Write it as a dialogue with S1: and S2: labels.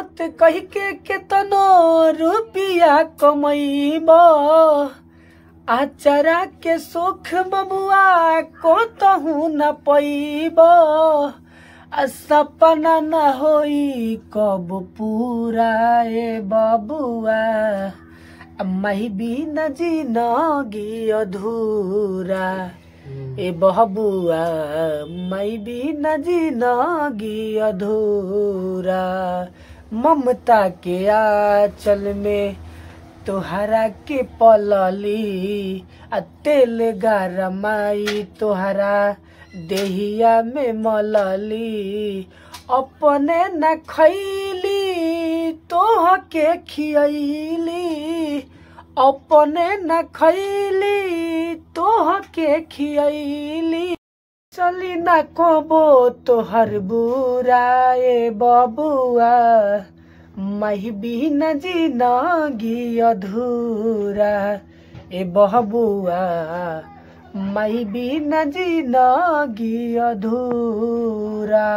S1: मेहनत कह के कितना रुपया कमैब आचरा के सुख बबुआ को तहू न पैब सपना न हो कब पूरा हम्म। ए बबुआ मई भी न नगी अधूरा ए बबुआ मई भी न नगी अधूरा ममता के आंचल में तुहरा के पलली आ तेल गरमाई तुहरा देहिया में मलली अपने न खैली तोह के खियली अपने न खैली तोह के खियली चली ना न कोबो तोहर बुराए बबुआ मही बिन जिनगी अधूरा ए बबुआ मही बिन जिनगी अधूरा